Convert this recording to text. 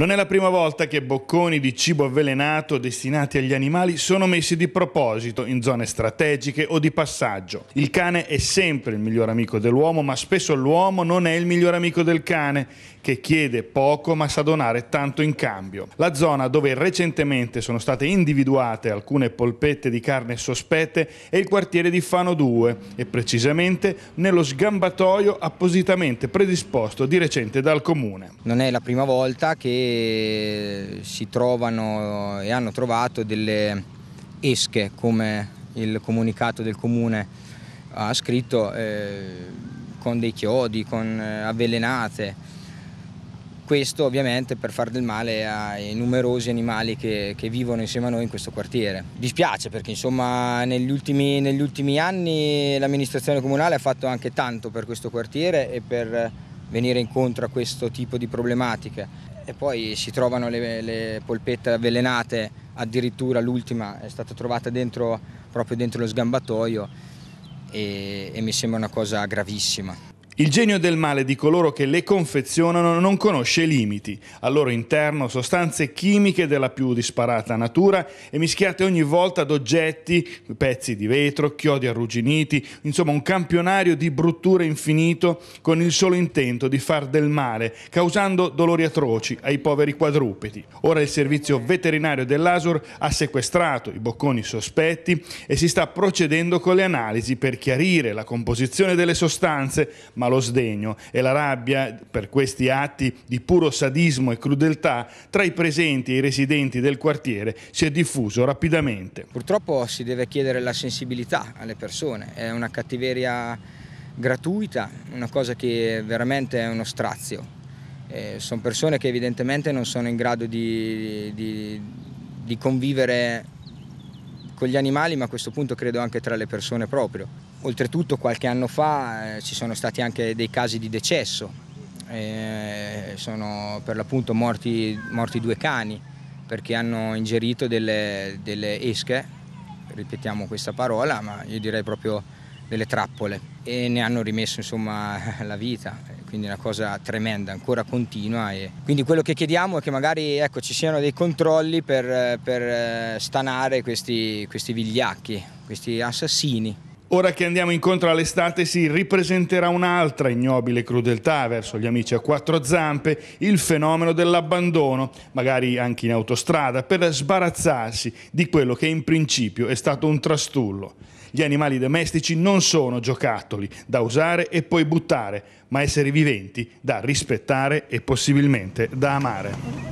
Non è la prima volta che bocconi di cibo avvelenato destinati agli animali sono messi di proposito in zone strategiche o di passaggio. Il cane è sempre il miglior amico dell'uomo, ma spesso l'uomo non è il miglior amico del cane, che chiede poco ma sa donare tanto in cambio. La zona dove recentemente sono state individuate alcune polpette di carne sospette è il quartiere di Fano 2 e precisamente nello sgambatoio appositamente predisposto di recente dal comune. Non è la prima volta che si trovano e hanno trovato delle esche come il comunicato del comune ha scritto eh, con dei chiodi, con eh, avvelenate. Questo ovviamente per far del male ai numerosi animali che, che, vivono insieme a noi in questo quartiere. Dispiace perché insomma negli ultimi, negli ultimi anni l'amministrazione comunale ha fatto anche tanto per questo quartiere e per venire incontro a questo tipo di problematiche. E poi si trovano le, le polpette avvelenate, addirittura l'ultima è stata trovata dentro, proprio dentro lo sgambatoio e, e mi sembra una cosa gravissima. Il genio del male di coloro che le confezionano non conosce limiti. Al loro interno sostanze chimiche della più disparata natura e mischiate ogni volta ad oggetti, pezzi di vetro, chiodi arrugginiti, insomma un campionario di brutture infinito con il solo intento di far del male, causando dolori atroci ai poveri quadrupedi. Ora il servizio veterinario dell'ASUR ha sequestrato i bocconi sospetti e si sta procedendo con le analisi per chiarire la composizione delle sostanze, ma lo sdegno e la rabbia per questi atti di puro sadismo e crudeltà tra i presenti e i residenti del quartiere si è diffuso rapidamente. Purtroppo si deve chiedere la sensibilità alle persone, è una cattiveria gratuita, una cosa che veramente è uno strazio. Eh, sono persone che evidentemente non sono in grado di, di, di convivere con gli animali, ma a questo punto credo anche tra le persone proprio. Oltretutto qualche anno fa eh, ci sono stati anche dei casi di decesso, eh, sono per l'appunto morti, morti, due cani perché hanno ingerito delle, delle esche, ripetiamo questa parola, ma io direi proprio delle trappole e ne hanno rimesso insomma la vita quindi è una cosa tremenda, ancora continua. E quindi quello che chiediamo è che magari ecco, ci siano dei controlli per, per eh, stanare questi, questi vigliacchi, questi assassini. Ora che andiamo incontro all'estate si ripresenterà un'altra ignobile crudeltà verso gli amici a quattro zampe, il fenomeno dell'abbandono, magari anche in autostrada, per sbarazzarsi di quello che in principio è stato un trastullo. Gli animali domestici non sono giocattoli da usare e poi buttare, ma esseri viventi da rispettare e possibilmente da amare.